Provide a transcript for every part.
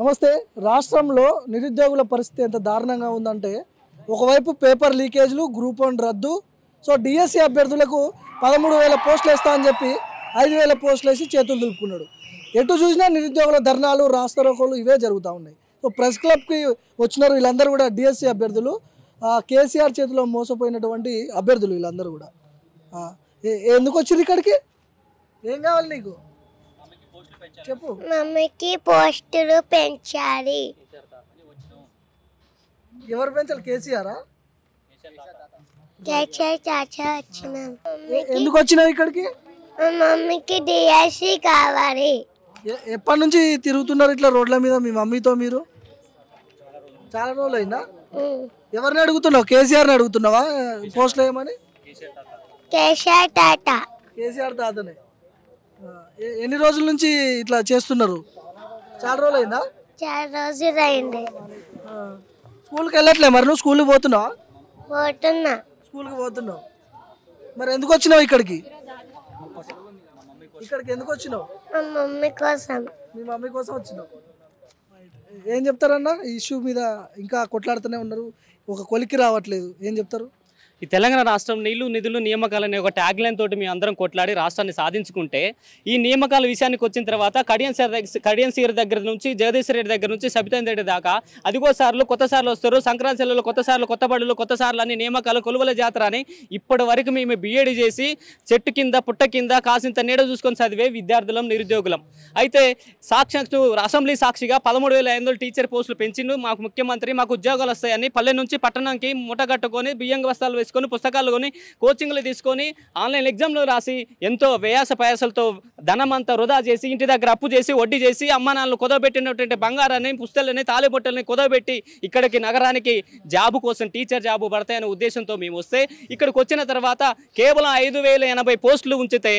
నమస్తే రాష్ట్రంలో నిరుద్యోగుల పరిస్థితి ఎంత దారుణంగా ఉందంటే ఒకవైపు పేపర్ లీకేజ్లు గ్రూప్ వన్ రద్దు సో డిఎస్సి అభ్యర్థులకు పదమూడు వేల పోస్టులు వేస్తా అని చెప్పి ఐదు వేల పోస్టులు వేసి చేతులు దులుపుకున్నాడు ఎటు చూసినా నిరుద్యోగుల ధర్నాలు రాస్తారోకోలు ఇవే జరుగుతూ ఉన్నాయి సో ప్రెస్ క్లబ్కి వచ్చినారు వీళ్ళందరూ కూడా డిఎస్సి అభ్యర్థులు కేసీఆర్ చేతిలో మోసపోయినటువంటి అభ్యర్థులు వీళ్ళందరూ కూడా ఎందుకు వచ్చింది ఇక్కడికి ఏం కావాలి నీకు చెప్పు మమ్మీకి పోస్టులు పెంచాలి ఎవరు పెంచాలి కేసీఆరా చాచా చాచా వచ్చిన ఎందుకు వచ్చినావు ఇక్కడికి మమ్మీకి డిఎస్సి e కావాలి ఎప్పటి నుంచి తిరుగుతున్నారు ఇట్లా రోడ్ల మీద మీ మమ్మీతో మీరు చాలా రోజులు అయిందా ఎవరిని అడుగుతున్నావు కేసీఆర్ని అడుగుతున్నావా పోస్ట్లు ఏమని కేసీఆర్ తాతనే ఎన్ని రోజుల నుంచి ఇట్లా చేస్తున్నారు చాలా రోజులు అయిందా చాలా రోజులు అయింది స్కూల్కి వెళ్ళట్లే మరి నువ్వు స్కూల్కి పోతున్నావు పోతున్నా స్కూల్కి పోతున్నావు మరి ఎందుకు వచ్చినావు ఇక్కడికి ఇక్కడికి ఎందుకు వచ్చినావు మమ్మీ కోసం మీ మమ్మీ కోసం వచ్చినావు ఏం చెప్తారన్నా ఈ ఇష్యూ మీద ఇంకా కొట్లాడుతూనే ఉన్నారు ఒక కొలికి రావట్లేదు ఏం చెప్తారు ఈ తెలంగాణ రాష్ట్రం నీళ్లు నిధులు అనే ఒక ట్యాగ్ లైన్ తోటి మేము అందరం కొట్లాడి రాష్ట్రాన్ని సాధించుకుంటే ఈ నియామకాల విషయానికి వచ్చిన తర్వాత కడియం సార్ కడియం సీర్ దగ్గర నుంచి జగదీశ్వర రెడ్డి దగ్గర నుంచి సబితాన్ రెడ్డి దాకా అదిగో సార్లు కొత్త సార్లు వస్తారు సంక్రాంతి సెలవులు కొత్త సార్లు కొత్త బడులు కొత్త సార్లు అన్ని నియామకాలు కొలువల జాతర అని ఇప్పటి వరకు మేము బీఏడీ చేసి చెట్టు కింద పుట్ట కింద కాసింత నీడ చూసుకొని చదివే విద్యార్థులం నిరుద్యోగులం అయితే సాక్షి అసెంబ్లీ సాక్షిగా పదమూడు వేల ఐదు టీచర్ పోస్టులు పెంచిండు మాకు ముఖ్యమంత్రి మాకు ఉద్యోగాలు వస్తాయని పల్లె నుంచి పట్టణానికి మూటగట్టుకొని బియ్యం వస్తాలు వేసుకుని తీసుకొని పుస్తకాలు కొని కోచింగ్లు తీసుకొని ఆన్లైన్ ఎగ్జామ్లు రాసి ఎంతో వ్యాస పయాసలతో ధనమంతా వృధా చేసి ఇంటి దగ్గర అప్పు చేసి వడ్డీ చేసి అమ్మ నాన్నలు కుదవబెట్టినటువంటి బంగారాన్ని పుస్తకాలని తాలిబొట్టలని కుదవబెట్టి ఇక్కడికి నగరానికి జాబు కోసం టీచర్ జాబు పడతాయనే ఉద్దేశంతో మేము వస్తే ఇక్కడికి వచ్చిన తర్వాత కేవలం ఐదు పోస్టులు ఉంచితే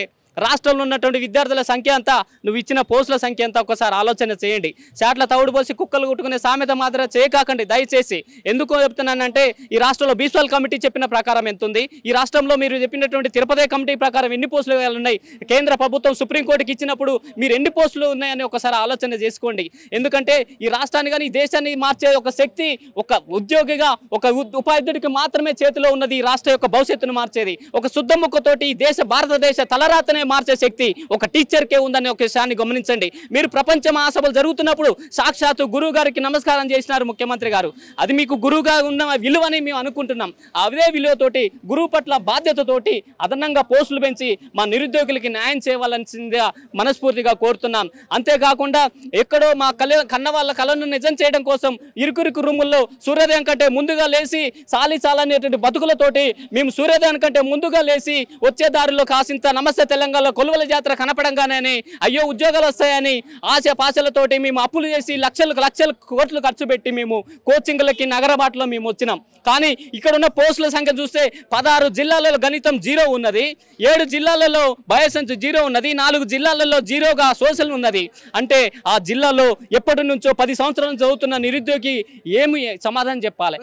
రాష్ట్రంలో ఉన్నటువంటి విద్యార్థుల సంఖ్య అంతా నువ్వు ఇచ్చిన పోస్టుల సంఖ్య అంతా ఒకసారి ఆలోచన చేయండి చాట్ల తవుడు పోసి కుక్కలు కుట్టుకునే సామెత మాత్రం చేయకాకండి దయచేసి ఎందుకు చెప్తున్నానంటే ఈ రాష్ట్రంలో బీస్వాల్ కమిటీ చెప్పిన ప్రకారం ఎంత ఉంది ఈ రాష్ట్రంలో మీరు చెప్పినటువంటి తిరుపతి కమిటీ ప్రకారం ఎన్ని పోస్టులు ఉన్నాయి కేంద్ర ప్రభుత్వం సుప్రీంకోర్టుకి ఇచ్చినప్పుడు మీరు ఎన్ని పోస్టులు ఉన్నాయని ఒకసారి ఆలోచన చేసుకోండి ఎందుకంటే ఈ రాష్ట్రాన్ని కానీ ఈ దేశాన్ని మార్చే ఒక శక్తి ఒక ఉద్యోగిగా ఒక ఉపాధ్యుడికి మాత్రమే చేతిలో ఉన్నది ఈ రాష్ట్ర యొక్క భవిష్యత్తును మార్చేది ఒక శుద్ధముఖతోటి ఈ దేశ భారతదేశ తలరాతనే మార్చే శక్తి ఒక టీచర్కే ఉందనే ఒక విషయాన్ని గమనించండి మీరు ప్రపంచ మహాసభలు జరుగుతున్నప్పుడు సాక్షాత్తు గురువు గారికి నమస్కారం చేసినారు ముఖ్యమంత్రి గారు అది మీకు గురువుగా ఉన్న విలువని మేము అనుకుంటున్నాం అదే విలువతోటి గురువు పట్ల బాధ్యతతోటి అదనంగా పోస్టులు పెంచి మా నిరుద్యోగులకి న్యాయం చేయవలసిందిగా మనస్ఫూర్తిగా కోరుతున్నాం అంతేకాకుండా ఎక్కడో మా కళ కన్న వాళ్ళ కళను నిజం చేయడం కోసం ఇరుకురుకు రూముల్లో సూర్యోదయం కంటే ముందుగా లేచి చాలి చాలనేటువంటి బతుకులతోటి మేము సూర్యోదయం కంటే ముందుగా లేచి వచ్చే దారిలో కాసింత నమస్తే తెలంగాణ రంగంలో కొలువల జాతర కనపడంగానే అయ్యో ఉద్యోగాలు వస్తాయని ఆశ పాశలతోటి మేము అప్పులు చేసి లక్షలకు లక్షలు కోట్లు ఖర్చు పెట్టి మేము కోచింగ్లకి నగరబాటలో మేము వచ్చినాం కానీ ఇక్కడ ఉన్న పోస్టుల సంఖ్య చూస్తే పదహారు జిల్లాలలో గణితం జీరో ఉన్నది ఏడు జిల్లాలలో బయోసెన్స్ జీరో ఉన్నది నాలుగు జిల్లాలలో జీరోగా సోషల్ ఉన్నది అంటే ఆ జిల్లాలో ఎప్పటి నుంచో పది సంవత్సరాల నుంచి చదువుతున్న నిరుద్యోగి ఏమి సమాధానం చెప్పాలి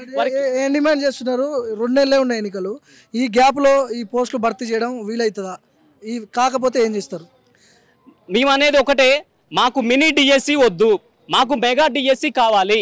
ఏం డిమాండ్ చేస్తున్నారు రెండు నెలలే ఉన్నాయి ఎన్నికలు ఈ గ్యాప్లో ఈ పోస్టులు భర్తీ చేయడం వీలవుతుందా ఈ కాకపోతే ఏం చేస్తారు మేమనేది ఒకటే మాకు మినీ డిఎస్సి వద్దు మాకు మెగా డిఎస్సి కావాలి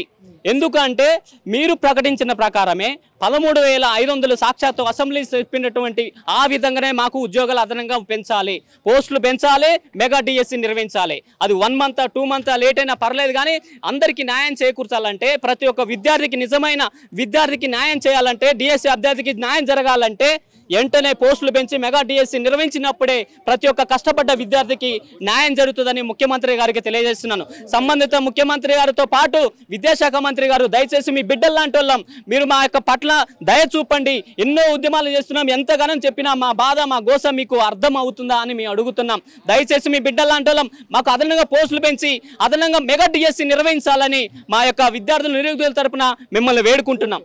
ఎందుకంటే మీరు ప్రకటించిన ప్రకారమే పదమూడు వేల ఐదు వందలు సాక్షాత్ అసెంబ్లీ చెప్పినటువంటి ఆ విధంగానే మాకు ఉద్యోగాలు అదనంగా పెంచాలి పోస్టులు పెంచాలి మెగా డిఎస్సి నిర్వహించాలి అది one month two month late అయినా పర్లేదు కానీ అందరికీ న్యాయం చేకూర్చాలంటే ప్రతి ఒక్క విద్యార్థికి నిజమైన విద్యార్థికి న్యాయం చేయాలంటే డిఎస్సి అభ్యర్థికి న్యాయం జరగాలంటే వెంటనే పోస్టులు పెంచి మెగా డిఎస్సి నిర్వహించినప్పుడే ప్రతి ఒక్క కష్టపడ్డ విద్యార్థికి న్యాయం జరుగుతుందని ముఖ్యమంత్రి గారికి తెలియజేస్తున్నాను సంబంధిత ముఖ్యమంత్రి గారితో పాటు విద్యాశాఖ మంత్రి గారు దయచేసి మీ బిడ్డలు లాంటి వాళ్ళం మీరు మా యొక్క పట్ల దయ చూపండి ఎన్నో ఉద్యమాలు చేస్తున్నాం ఎంతగానో చెప్పినా మా బాధ మా గోస మీకు అర్థం అవుతుందా అని మేము అడుగుతున్నాం దయచేసి మీ బిడ్డలు లాంటి మాకు అదనంగా పోస్టులు పెంచి అదనంగా మెగా డిఎస్సి నిర్వహించాలని మా యొక్క విద్యార్థులు నిరుద్యోగుల తరపున మిమ్మల్ని వేడుకుంటున్నాం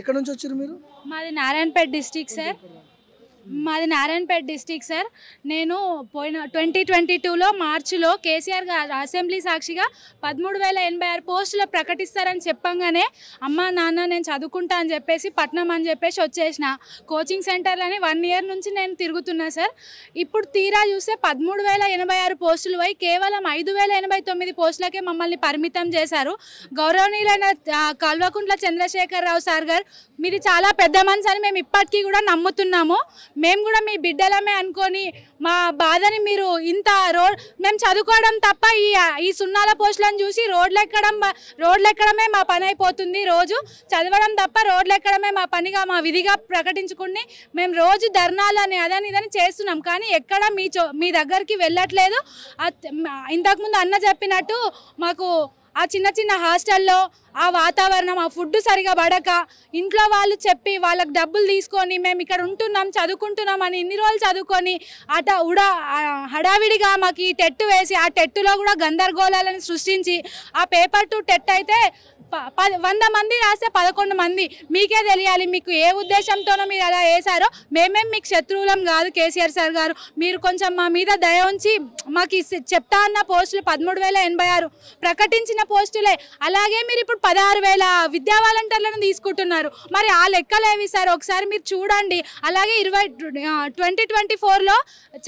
ఎక్కడ నుంచి వచ్చారు మీరు మాది నారాయణపేట డిస్టిక్ సార్ మాది నారాయణపేట డిస్టిక్ సార్ నేను పోయిన ట్వంటీ ట్వంటీ టూలో మార్చిలో కేసీఆర్ గారు అసెంబ్లీ సాక్షిగా పదమూడు వేల ఎనభై ఆరు పోస్టులు ప్రకటిస్తారని చెప్పంగానే అమ్మ నాన్న నేను చదువుకుంటా అని చెప్పేసి పట్నం అని చెప్పేసి వచ్చేసిన కోచింగ్ సెంటర్లని వన్ ఇయర్ నుంచి నేను తిరుగుతున్నా సార్ ఇప్పుడు తీరా చూస్తే పదమూడు వేల ఎనభై ఆరు పోస్టులు పోయి కేవలం ఐదు వేల ఎనభై తొమ్మిది పోస్టులకే మమ్మల్ని పరిమితం చేశారు గౌరవనీయులైన కల్వకుంట్ల చంద్రశేఖరరావు సార్ గారు మీరు చాలా పెద్ద మనసు అని మేము ఇప్పటికీ కూడా నమ్ముతున్నాము మేము కూడా మీ బిడ్డలమే అనుకొని మా బాధని మీరు ఇంత రోడ్ మేము చదువుకోవడం తప్ప ఈ ఈ సున్నాల పోస్టులను చూసి రోడ్లు ఎక్కడం రోడ్లు ఎక్కడమే మా పని అయిపోతుంది రోజు చదవడం తప్ప రోడ్లు ఎక్కడమే మా పనిగా మా విధిగా ప్రకటించుకుని మేము రోజు ధర్నాలు అని అదని ఇదని చేస్తున్నాం కానీ ఎక్కడ మీ మీ దగ్గరికి వెళ్ళట్లేదు ఇంతకుముందు అన్న చెప్పినట్టు మాకు ఆ చిన్న చిన్న హాస్టల్లో ఆ వాతావరణం ఆ ఫుడ్ సరిగా పడక ఇంట్లో వాళ్ళు చెప్పి వాళ్ళకి డబ్బులు తీసుకొని మేము ఇక్కడ ఉంటున్నాం చదువుకుంటున్నాం అని ఇన్ని రోజులు చదువుకొని అట ఉడ హడావిడిగా మాకు ఈ టెట్టు వేసి ఆ టెట్టులో కూడా గందరగోళాలను సృష్టించి ఆ పేపర్ టు టెట్ అయితే వంద మంది రాస్తే పదకొండు మంది మీకే తెలియాలి మీకు ఏ ఉద్దేశంతోనో మీరు అలా వేశారో మేమేం మీకు శత్రువులం కాదు కేసీఆర్ సార్ గారు మీరు కొంచెం మా మీద దయ ఉంచి మాకు చెప్తా అన్న పోస్టులు పదమూడు వేల ఎనభై ఆరు ప్రకటించిన పోస్టులే అలాగే మీరు ఇప్పుడు పదహారు వేల విద్యా వాలంటీర్లను తీసుకుంటున్నారు మరి ఆ లెక్కలు ఏవి సార్ ఒకసారి మీరు చూడండి అలాగే ఇరవై ట్వంటీ ట్వంటీ ఫోర్లో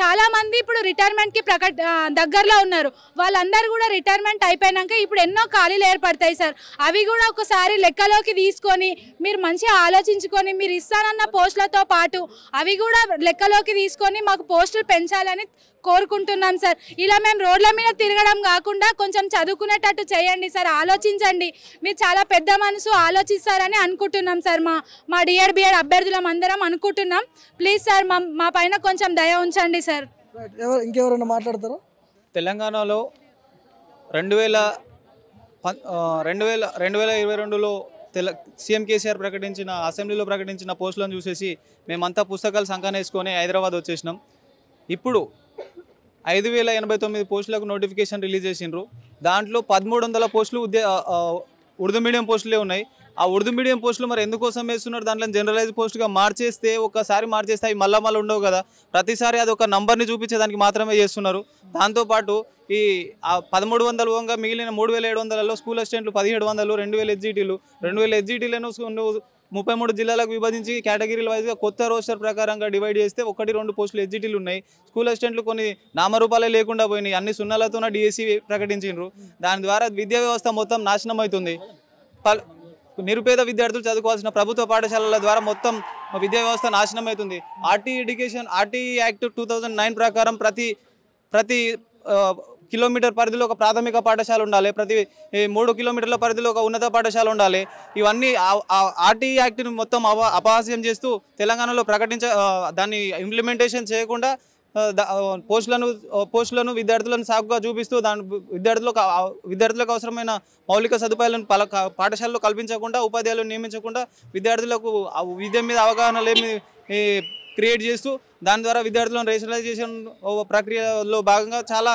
చాలామంది ఇప్పుడు రిటైర్మెంట్కి ప్రకట దగ్గరలో ఉన్నారు వాళ్ళందరూ కూడా రిటైర్మెంట్ అయిపోయినాక ఇప్పుడు ఎన్నో ఖాళీలు ఏర్పడతాయి సార్ అవి అవి కూడా ఒకసారి లెక్కలోకి తీసుకొని మీరు మంచిగా ఆలోచించుకొని మీరు ఇస్తానన్న పోస్టులతో పాటు అవి కూడా లెక్కలోకి తీసుకొని మాకు పోస్టులు పెంచాలని కోరుకుంటున్నాం సార్ ఇలా మేము రోడ్ల మీద తిరగడం కాకుండా కొంచెం చదువుకునేటట్టు చేయండి సార్ ఆలోచించండి మీరు చాలా పెద్ద మనసు ఆలోచిస్తారని అనుకుంటున్నాం సార్ మా మా డిఆర్బిఆర్ అభ్యర్థులం అందరం అనుకుంటున్నాం ప్లీజ్ సార్ మా మా పైన కొంచెం దయ ఉంచండి సార్ ఇంకెవరైనా మాట్లాడతారు తెలంగాణలో రెండు వేల రెండు వేల రెండు వేల ఇరవై రెండులో తెల సీఎం కేసీఆర్ ప్రకటించిన అసెంబ్లీలో ప్రకటించిన పోస్టులను చూసేసి మేమంతా పుస్తకాలు సంకానేసుకొని హైదరాబాద్ వచ్చేసినాం ఇప్పుడు ఐదు వేల ఎనభై తొమ్మిది పోస్టులకు నోటిఫికేషన్ రిలీజ్ చేసిండ్రు దాంట్లో పదమూడు వందల పోస్టులు ఉద్య ఉర్దూ మీడియం పోస్టులే ఉన్నాయి ఆ ఉర్దూ మీడియం పోస్టులు మరి ఎందుకోసం వేస్తున్నారు దాంట్లో జనరలైజ్ పోస్టుగా మార్చేస్తే ఒకసారి మార్చేస్తే అవి మళ్ళా మళ్ళీ ఉండవు కదా ప్రతిసారి అది ఒక నంబర్ని చూపించేదానికి మాత్రమే చేస్తున్నారు దాంతోపాటు ఈ పదమూడు వందలు ఓంగా మిగిలిన మూడు వేల ఏడు వందలలో స్కూల్ అసిస్టెంట్లు పదిహేడు వందలు రెండు వేల ఎస్జీటీలు రెండు వేల ఎస్జీటీలను ముప్పై మూడు జిల్లాలకు విభజించి కేటగిరీల వైజ్గా కొత్త రోస్టర్ ప్రకారంగా డివైడ్ చేస్తే ఒకటి రెండు పోస్టులు ఎగ్జిటీలు ఉన్నాయి స్కూల్ అసిస్టెంట్లు కొన్ని నామరూపాలే లేకుండా పోయినాయి అన్ని సున్నాలతోనే డిఎస్సీ e ప్రకటించారు దాని ద్వారా విద్యా వ్యవస్థ మొత్తం నాశనం అవుతుంది నిరుపేద విద్యార్థులు చదువుకోవాల్సిన ప్రభుత్వ పాఠశాలల ద్వారా మొత్తం విద్యా వ్యవస్థ నాశనం అవుతుంది RT education RT act two ప్రకారం ప్రతి ప్రతి కిలోమీటర్ పరిధిలో ఒక ప్రాథమిక పాఠశాల ఉండాలి ప్రతి మూడు కిలోమీటర్ల పరిధిలో ఒక ఉన్నత పాఠశాల ఉండాలి ఇవన్నీ ఆర్టీ యాక్ట్ని మొత్తం అపహాస్యం చేస్తూ తెలంగాణలో ప్రకటించ దాన్ని ఇంప్లిమెంటేషన్ చేయకుండా పోస్టులను పోస్టులను విద్యార్థులను సాగుగా చూపిస్తూ దాని విద్యార్థులకు విద్యార్థులకు అవసరమైన మౌలిక సదుపాయాలను పల పాఠశాలలో కల్పించకుండా ఉపాధ్యాయులను నియమించకుండా విద్యార్థులకు విద్య మీద అవగాహన లేని క్రియేట్ చేస్తూ దాని ద్వారా విద్యార్థులను రేషనలైజేషన్ ప్రక్రియలో భాగంగా చాలా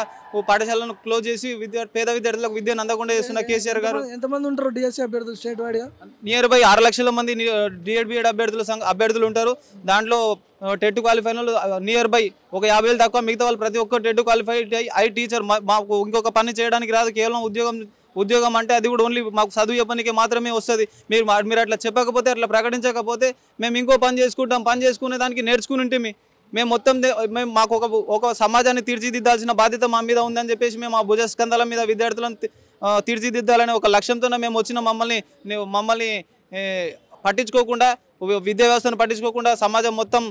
పాఠశాలను క్లోజ్ చేసి విద్యా పేద విద్యార్థులకు విద్యను అందకుండా చేస్తున్న కేసీఆర్ గారు ఎంతమంది ఉంటారు డిఎస్సీ e అభ్యర్థులు స్టేట్ వైడ్గా నియర్ బై ఆరు లక్షల మంది డిఎడ్బిఎడ్ e అభ్యర్థులు అభ్యర్థులు ఉంటారు దాంట్లో టెట్ క్వాలిఫైలు నియర్ బై ఒక యాభై వేలు తక్కువ మిగతా వాళ్ళు ప్రతి ఒక్క టెట్ క్వాలిఫై ఐ టీచర్ మాకు ఇంకొక పని చేయడానికి రాదు కేవలం ఉద్యోగం ఉద్యోగం అంటే అది కూడా ఓన్లీ మాకు చదువు చెప్పడానికి మాత్రమే వస్తుంది మీరు మీరు అట్లా చెప్పకపోతే అట్లా ప్రకటించకపోతే మేము ఇంకో పని చేసుకుంటాం పని చేసుకునే దానికి నేర్చుకుని ఉంటే మేము మొత్తం మేము మాకు ఒక ఒక సమాజాన్ని తీర్చిదిద్దాల్సిన బాధ్యత మా మీద ఉందని చెప్పేసి మేము ఆ భుజస్కంధాల మీద విద్యార్థులను తీర్చిదిద్దాలనే ఒక లక్ష్యంతోనే మేము వచ్చిన మమ్మల్ని మమ్మల్ని పట్టించుకోకుండా విద్యా వ్యవస్థను పట్టించుకోకుండా సమాజం మొత్తం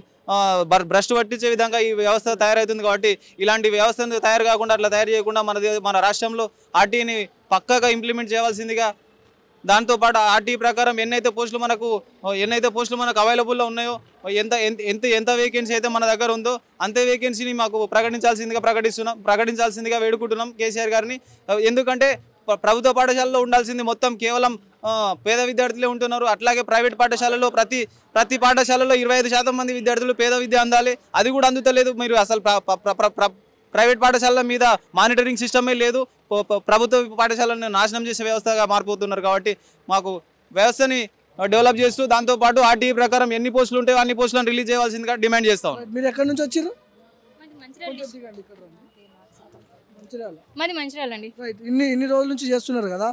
భ్రష్టు పట్టించే విధంగా ఈ వ్యవస్థ తయారవుతుంది కాబట్టి ఇలాంటి వ్యవస్థను తయారు కాకుండా అట్లా తయారు చేయకుండా మన మన రాష్ట్రంలో ఆర్టీని పక్కగా ఇంప్లిమెంట్ చేయాల్సిందిగా దాంతోపాటు ఆర్టీ ప్రకారం ఎన్నైతే పోస్టులు మనకు ఎన్నైతే పోస్టులు మనకు అవైలబుల్లో ఉన్నాయో ఎంత ఎంత ఎంత వేకెన్సీ అయితే మన దగ్గర ఉందో అంతే వేకెన్సీని మాకు ప్రకటించాల్సిందిగా ప్రకటిస్తున్నాం ప్రకటించాల్సిందిగా వేడుకుంటున్నాం కేసీఆర్ గారిని ఎందుకంటే ప్రభుత్వ పాఠశాలలో ఉండాల్సింది మొత్తం కేవలం పేద విద్యార్థులే ఉంటున్నారు అట్లాగే ప్రైవేట్ పాఠశాలలో ప్రతి ప్రతి పాఠశాలలో ఇరవై మంది విద్యార్థులు పేద విద్య అందాలి అది కూడా అందుతలేదు మీరు అసలు ప్రైవేట్ పాఠశాలల మీద మానిటరింగ్ సిస్టమే లేదు ప్రభుత్వ పాఠశాలను నాశనం చేసే వ్యవస్థగా మారిపోతున్నారు కాబట్టి మాకు వ్యవస్థని డెవలప్ చేస్తూ దాంతోపాటు ఆర్టీఈ ప్రకారం ఎన్ని పోస్టులు ఉంటాయో అన్ని పోస్టులను రిలీజ్ చేయవలసిందిగా డిమాండ్ చేస్తాం మీరు ఎక్కడి నుంచి వచ్చారు మంచిర్యాల ఇన్ని రోజుల నుంచి చేస్తున్నారు కదా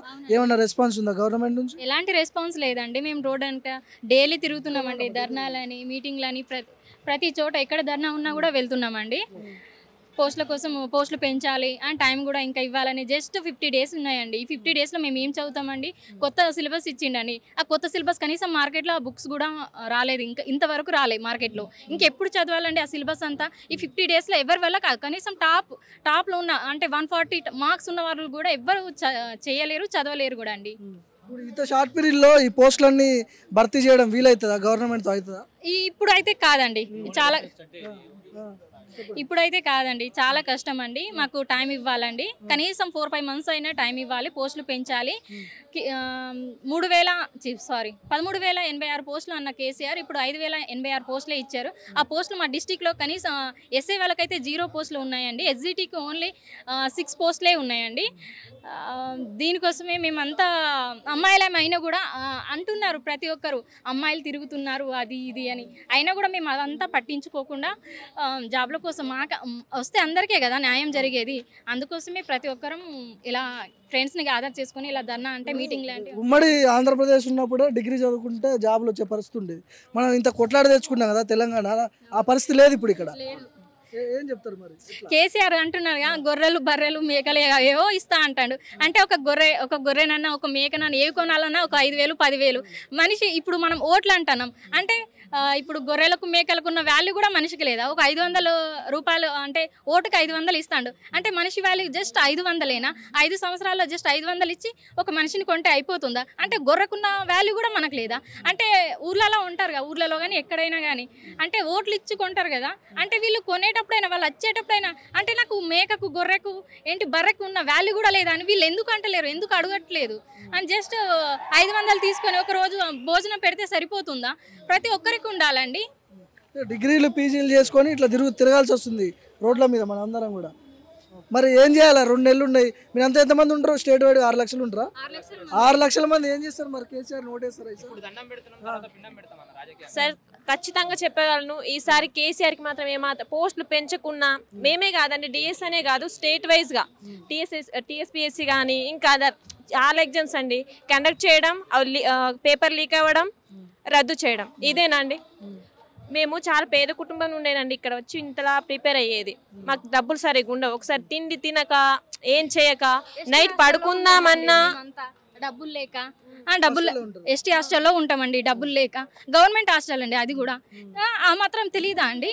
రెస్పాన్స్ ఉందా గవర్నమెంట్ నుంచి ఎలాంటి రెస్పాన్స్ లేదండి మేము రోడ్ అంట డైలీ తిరుగుతున్నామండి ధర్నాలని మీటింగ్లని ప్రతి ప్రతి చోట ఎక్కడ ధర్నా ఉన్నా కూడా వెళ్తున్నామండి hmm. పోస్టుల కోసం పోస్టులు పెంచాలి అండ్ టైం కూడా ఇంకా ఇవ్వాలని జస్ట్ ఫిఫ్టీ డేస్ ఉన్నాయండి ఈ ఫిఫ్టీ డేస్లో మేము ఏం చదువుతామండి కొత్త సిలబస్ ఇచ్చిండని ఆ కొత్త సిలబస్ కనీసం మార్కెట్లో ఆ బుక్స్ కూడా రాలేదు ఇంకా ఇంతవరకు రాలేదు మార్కెట్లో ఇంకెప్పుడు చదవాలండి ఆ సిలబస్ అంతా ఈ ఫిఫ్టీ డేస్లో ఎవరి వల్ల కాదు కనీసం టాప్ టాప్లో ఉన్న అంటే వన్ ఫార్టీ మార్క్స్ ఉన్న వాళ్ళు కూడా ఎవ్వరు చేయలేరు చదవలేరు కూడా అండి ఇంత షార్ట్ పీరియడ్లో ఈ పోస్టులన్నీ భర్తీ చేయడం వీలవుతుందా గవర్నమెంట్తో అవుతుందా ఇప్పుడు అయితే కాదండి చాలా ఇప్పుడైతే కాదండి చాలా hmm. కష్టం అండి hmm. మాకు టైం ఇవ్వాలండి hmm. కనీసం ఫోర్ ఫైవ్ మంత్స్ అయినా టైం ఇవ్వాలి పోస్టులు పెంచాలి మూడు వేల సారీ పదమూడు వేల ఎనభై ఆరు పోస్టులు అన్న కేసీఆర్ ఇప్పుడు ఐదు వేల ఎనభై ఆరు పోస్టులే ఇచ్చారు ఆ పోస్టులు మా డిస్టిక్లో కనీసం ఎస్ఏ వాళ్ళకైతే జీరో పోస్టులు ఉన్నాయండి ఎస్జిటికి ఓన్లీ సిక్స్ పోస్టులే ఉన్నాయండి దీనికోసమే మేమంతా అమ్మాయిలమైనా కూడా అంటున్నారు ప్రతి ఒక్కరు అమ్మాయిలు తిరుగుతున్నారు అది ఇది అని అయినా కూడా మేము అదంతా పట్టించుకోకుండా జాబ్లో అందుకోసం కోసం వస్తే అందరికీ కదా న్యాయం జరిగేది అందుకోసమే ప్రతి ఒక్కరం ఇలా ఫ్రెండ్స్ని గ్యాదర్ చేసుకుని ఇలా ధర్నా అంటే మీటింగ్ లాంటి ఉమ్మడి ఆంధ్రప్రదేశ్ ఉన్నప్పుడు డిగ్రీ చదువుకుంటే జాబులు వచ్చే పరిస్థితి ఉండేది మనం ఇంత కొట్లాడి తెచ్చుకున్నాం కదా తెలంగాణ ఆ పరిస్థితి లేదు ఇప్పుడు ఇక్కడ ఏం చెప్తారు మరి కేసీఆర్ అంటున్నారు గొర్రెలు బర్రెలు మేకలు ఏవో ఇస్తా అంటాడు అంటే ఒక గొర్రె ఒక గొర్రెనన్నా ఒక మేకనన్నా ఏవి కొనాలన్నా ఒక ఐదు వేలు పదివేలు మనిషి ఇప్పుడు మనం ఓట్లు అంటున్నాం అంటే ఇప్పుడు గొర్రెలకు మేకలకు ఉన్న వాల్యూ కూడా మనిషికి లేదా ఒక ఐదు వందలు రూపాయలు అంటే ఓటుకు ఐదు వందలు ఇస్తాడు అంటే మనిషి వాల్యూ జస్ట్ ఐదు వందలేనా ఐదు సంవత్సరాల్లో జస్ట్ ఐదు వందలు ఇచ్చి ఒక మనిషిని కొంటే అయిపోతుందా అంటే గొర్రెకున్న వాల్యూ కూడా మనకు లేదా అంటే ఊర్లలో ఉంటారు కదా ఊర్లలో కానీ ఎక్కడైనా కానీ అంటే ఓట్లు ఇచ్చి కొంటారు కదా అంటే వీళ్ళు కొనేటప్పుడు వచ్చేటప్పుడైనా వాళ్ళు వచ్చేటప్పుడైనా అంటే నాకు మేకకు గొర్రెకు ఏంటి బర్రెకు ఉన్న వాల్యూ కూడా లేదని వీళ్ళు ఎందుకు అంటలేరు ఎందుకు అడగట్లేదు అని జస్ట్ ఐదు వందలు తీసుకొని ఒక రోజు భోజనం పెడితే సరిపోతుందా ప్రతి ఒక్కరికి ఉండాలండి డిగ్రీలు పీజీలు చేసుకొని ఇట్లా తిరుగు తిరగాల్సి వస్తుంది రోడ్ల మీద మన అందరం కూడా మరి ఏం చేయాలి రెండు నెలలు ఉన్నాయి మీరు అంత ఎంతమంది ఉంటారు స్టేట్ వైడ్ ఆరు లక్షలు ఉంటారా ఆరు లక్షల మంది ఏం చేస్తారు మరి కేసీఆర్ నోటేస్తారు సార్ ఖచ్చితంగా చెప్పగలను ఈసారి కేసీఆర్కి మాత్రం ఏమాత్రం పోస్టులు పెంచకున్నా మేమే కాదండి డిఎస్ అనే కాదు స్టేట్ గా టిఎస్ఎస్ టిఎస్పిఎస్సి కానీ ఇంకా అదర్ చాలా ఎగ్జామ్స్ అండి కండక్ట్ చేయడం పేపర్ లీక్ అవ్వడం రద్దు చేయడం ఇదేనండి మేము చాలా పేద కుటుంబం ఉండేనండి ఇక్కడ వచ్చి ఇంతలా ప్రిపేర్ అయ్యేది మాకు డబ్బులు సరిగ్గా ఉండవు ఒకసారి తిండి తినక ఏం చేయక నైట్ పడుకుందామన్నా డబ్బులు లేక డబ్బులు ఎస్టీ హాస్టల్లో ఉంటామండి డబ్బులు లేక గవర్నమెంట్ హాస్టల్ అండి అది కూడా ఆ మాత్రం తెలియదా అండి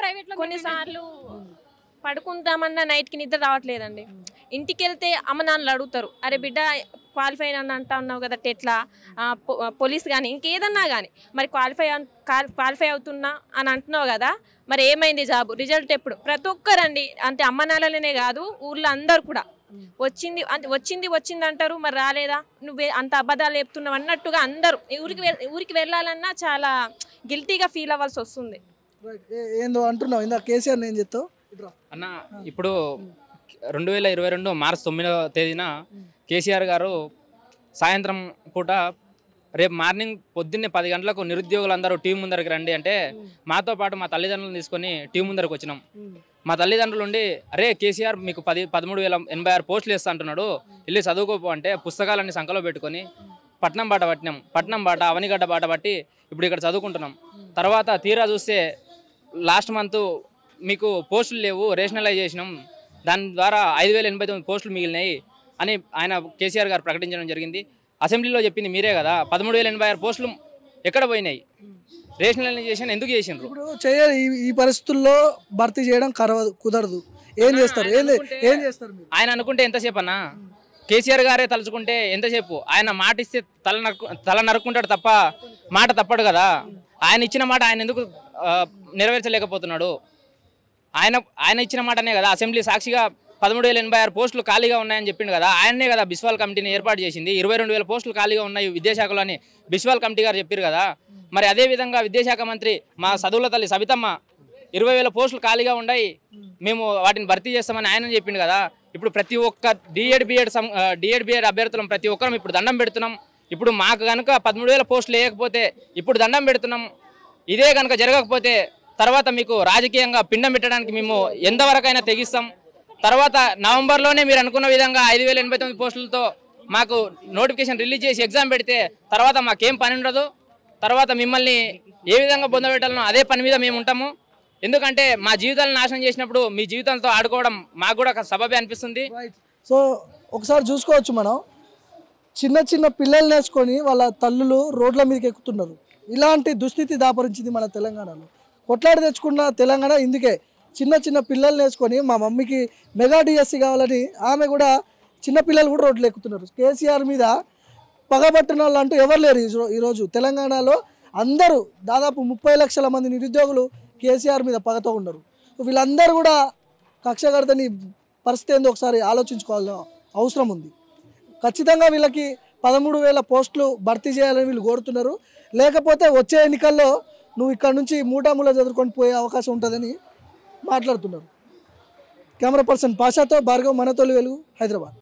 ప్రైవేట్లో కొన్నిసార్లు పడుకుంటామన్నా నైట్కి నిద్ర రావట్లేదండి ఇంటికి వెళ్తే అమ్మ నాన్నలు అడుగుతారు అరే బిడ్డ క్వాలిఫై అని అంటా ఉన్నావు కదా టెట్లా పోలీస్ కానీ ఇంకేదన్నా కానీ మరి క్వాలిఫై క్వాలిఫై అవుతున్నా అని అంటున్నావు కదా మరి ఏమైంది జాబ్ రిజల్ట్ ఎప్పుడు ప్రతి ఒక్కరండి అంటే అమ్మ నాన్నలనే కాదు ఊళ్ళో అందరు కూడా వచ్చింది అంటే వచ్చింది వచ్చింది అంటారు మరి రాలేదా నువ్వు అంత అబద్ధాలు లేపుతున్నావు అన్నట్టుగా అందరూ ఊరికి ఊరికి వెళ్ళాలన్నా చాలా గిల్టీగా ఫీల్ అవ్వాల్సి వస్తుంది ఏందో అంటున్నావు కేసీఆర్ అన్న ఇప్పుడు రెండు వేల ఇరవై రెండు మార్చి తొమ్మిదవ తేదీన కేసీఆర్ గారు సాయంత్రం పూట రేపు మార్నింగ్ పొద్దున్నే పది గంటలకు నిరుద్యోగులందరూ టీం ముందరికి రండి అంటే మాతో పాటు మా తల్లిదండ్రులను తీసుకొని టీం ముందరకు వచ్చినాం hmm. మా తల్లిదండ్రులు ఉండి అరే కేసీఆర్ మీకు పది పదమూడు వేల ఎనభై ఆరు పోస్టులు ఇస్తా అంటున్నాడు వెళ్ళి చదువుకోపో అంటే పుస్తకాలన్నీ సంఖలో పెట్టుకొని పట్నం బాట పట్టినాం పట్నం బాట అవనిగడ్డ బాట పట్టి ఇప్పుడు ఇక్కడ చదువుకుంటున్నాం తర్వాత తీరా చూస్తే లాస్ట్ మంత్ మీకు పోస్టులు లేవు రేషనలైజ్ చేసినాం దాని ద్వారా ఐదు వేల ఎనభై తొమ్మిది పోస్టులు మిగిలినాయి అని ఆయన కేసీఆర్ గారు ప్రకటించడం జరిగింది అసెంబ్లీలో చెప్పింది మీరే కదా పదమూడు వేల ఎనభై ఆరు పోస్టులు ఎక్కడ పోయినాయి రేషనలైజేషన్ ఎందుకు చేసిండ్రు చేయాలి ఈ పరిస్థితుల్లో భర్తీ చేయడం కరవదు కుదరదు ఏం చేస్తారు ఏం చేస్తారు ఆయన అనుకుంటే ఎంతసేపు అన్న కేసీఆర్ గారే తలుచుకుంటే ఎంతసేపు ఆయన మాట ఇస్తే తల తల నరుక్కుంటాడు తప్ప మాట తప్పడు కదా ఆయన ఇచ్చిన మాట ఆయన ఎందుకు నెరవేర్చలేకపోతున్నాడు ఆయన ఆయన ఇచ్చిన మాటనే కదా అసెంబ్లీ సాక్షిగా పదమూడు వేల ఎనభై ఆరు పోస్టులు ఖాళీగా ఉన్నాయని చెప్పింది కదా ఆయన్నే కదా బిస్వాల్ కమిటీని ఏర్పాటు చేసింది ఇరవై రెండు వేల పోస్టులు ఖాళీగా ఉన్నాయి విద్యాశాఖలో అని బిస్వాల్ కమిటీ గారు చెప్పారు కదా మరి అదేవిధంగా విద్యాశాఖ మంత్రి మా చదువుల తల్లి సబితమ్మ ఇరవై వేల పోస్టులు ఖాళీగా ఉన్నాయి మేము వాటిని భర్తీ చేస్తామని ఆయన చెప్పిండు కదా ఇప్పుడు ప్రతి ఒక్క డిఎడ్ బిఎడ్ డిఎడ్ బిఎడ్ అభ్యర్థులం ప్రతి ఒక్కరం ఇప్పుడు దండం పెడుతున్నాం ఇప్పుడు మాకు కనుక పదమూడు వేల పోస్టులు వేయకపోతే ఇప్పుడు దండం పెడుతున్నాం ఇదే కనుక జరగకపోతే తర్వాత మీకు రాజకీయంగా పిండం పెట్టడానికి మేము ఎంతవరకైనా తెగిస్తాం తర్వాత నవంబర్లోనే మీరు అనుకున్న విధంగా ఐదు వేల ఎనభై తొమ్మిది పోస్టులతో మాకు నోటిఫికేషన్ రిలీజ్ చేసి ఎగ్జామ్ పెడితే తర్వాత మాకేం పని ఉండదు తర్వాత మిమ్మల్ని ఏ విధంగా పొందబెట్టాలనో అదే పని మీద మేము ఉంటాము ఎందుకంటే మా జీవితాలను నాశనం చేసినప్పుడు మీ జీవితంతో ఆడుకోవడం మాకు కూడా ఒక సబబే అనిపిస్తుంది సో ఒకసారి చూసుకోవచ్చు మనం చిన్న చిన్న పిల్లలు నేర్చుకొని వాళ్ళ తల్లులు రోడ్ల మీదకి ఎక్కుతున్నారు ఇలాంటి దుస్థితి దాపరించింది మన తెలంగాణలో కొట్లాడి తెచ్చుకున్న తెలంగాణ ఇందుకే చిన్న చిన్న పిల్లల్ని వేసుకొని మా మమ్మీకి మెగా డిఎస్సి కావాలని ఆమె కూడా చిన్నపిల్లలు కూడా రోడ్లు ఎక్కుతున్నారు కేసీఆర్ మీద పగబట్టిన వాళ్ళు అంటూ ఎవరు లేరు ఈరోజు తెలంగాణలో అందరూ దాదాపు ముప్పై లక్షల మంది నిరుద్యోగులు కేసీఆర్ మీద పగతో ఉన్నారు వీళ్ళందరూ కూడా కక్ష కడతని పరిస్థితి ఏందో ఒకసారి ఆలోచించుకోవాల్సిన అవసరం ఉంది ఖచ్చితంగా వీళ్ళకి పదమూడు వేల పోస్టులు భర్తీ చేయాలని వీళ్ళు కోరుతున్నారు లేకపోతే వచ్చే ఎన్నికల్లో నువ్వు ఇక్కడ నుంచి మూటామూల చదువుకొని పోయే అవకాశం ఉంటుందని మాట్లాడుతున్నారు కెమెరా పర్సన్ పాషాతో భార్గవ్ మనతోలు వెలుగు హైదరాబాద్